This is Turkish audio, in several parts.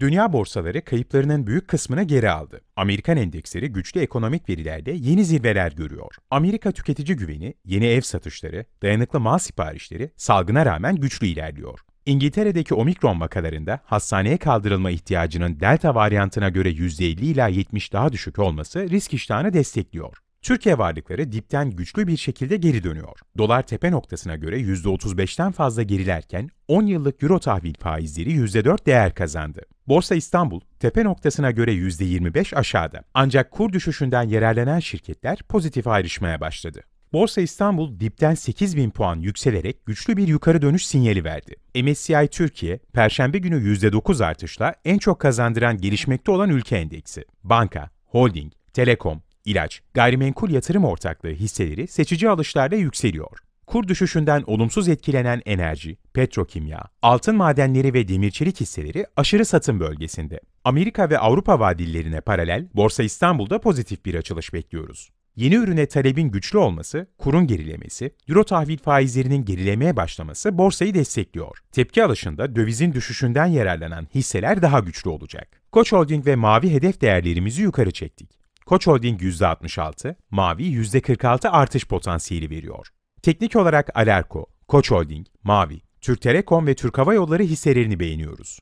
Dünya borsaları kayıplarının büyük kısmını geri aldı. Amerikan endeksleri güçlü ekonomik verilerde yeni zirveler görüyor. Amerika tüketici güveni, yeni ev satışları, dayanıklı mal siparişleri salgına rağmen güçlü ilerliyor. İngiltere'deki omikron vakalarında hastaneye kaldırılma ihtiyacının delta varyantına göre %50 ila 70 daha düşük olması risk iştahını destekliyor. Türkiye varlıkları dipten güçlü bir şekilde geri dönüyor. Dolar tepe noktasına göre %35'ten fazla gerilerken 10 yıllık euro tahvil faizleri %4 değer kazandı. Borsa İstanbul, tepe noktasına göre %25 aşağıda. Ancak kur düşüşünden yararlanan şirketler pozitif ayrışmaya başladı. Borsa İstanbul dipten 8000 puan yükselerek güçlü bir yukarı dönüş sinyali verdi. MSCI Türkiye, Perşembe günü %9 artışla en çok kazandıran gelişmekte olan ülke endeksi. Banka, holding, telekom, ilaç, gayrimenkul yatırım ortaklığı hisseleri seçici alışlarla yükseliyor kur düşüşünden olumsuz etkilenen enerji, petrokimya, altın madenleri ve demirçelik hisseleri aşırı satım bölgesinde. Amerika ve Avrupa vadillerine paralel Borsa İstanbul'da pozitif bir açılış bekliyoruz. Yeni ürüne talebin güçlü olması, kurun gerilemesi, euro tahvil faizlerinin gerilemeye başlaması borsayı destekliyor. Tepki alışında dövizin düşüşünden yararlanan hisseler daha güçlü olacak. Koç Holding ve Mavi hedef değerlerimizi yukarı çektik. Koç Holding %66, Mavi %46 artış potansiyeli veriyor. Teknik olarak Alerko, Koç Holding, Mavi, Türk Telekom ve Türk Hava Yolları hisselerini beğeniyoruz.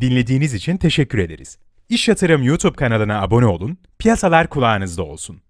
Dinlediğiniz için teşekkür ederiz. İş Yatırım YouTube kanalına abone olun, piyasalar kulağınızda olsun.